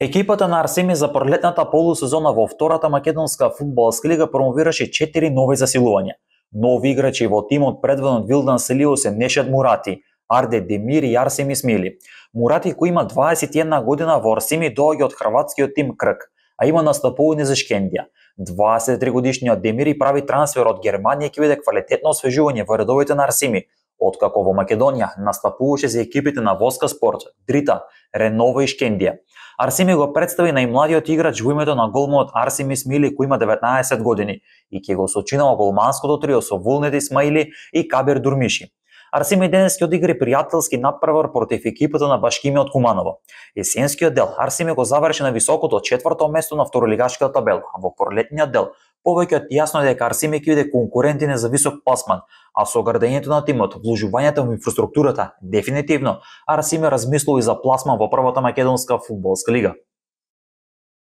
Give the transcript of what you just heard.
Екипата на Арсеми за пролетната полусезона во втората македонска фудбалска лига промовираше 4 нови засилувања. Нови играчи во тимот предвиден од Вилдан Селио се Нешет Мурати, Арде Демир и Арсеми Смили. Мурати кој има 21 година во Арсеми доаѓа од хрватскиот тим Крк, а има настапување за Шкендија. 23 годишниот Демири прави трансфер од Германија ќе биде квалитетно освежување во редовите на Арсеми, Откако во Македонија настапуваше за екипите на Воска Спорт, Дрита, Ренова и Шкендија. Арсими го представи најмладиот играч во името на голмот Арсими Смили кој има 19 години и ќе го сочинава голманското трио со Вулнет Смаили и Кабер Дурмиши. Арсими денес ќе одигри пријателски надпревар против екипата на Башкими од Куманово. Есенскиот дел Арсими го заврши на високото четврто место на второлигашката табела, а во пролетниот дел повеќе од јасно е дека ќе биде на за висок пасман, а со градењето на тимот, вложувањето во инфраструктурата, дефинитивно Арсиме размислува и за пласман во првата македонска фудбалска лига.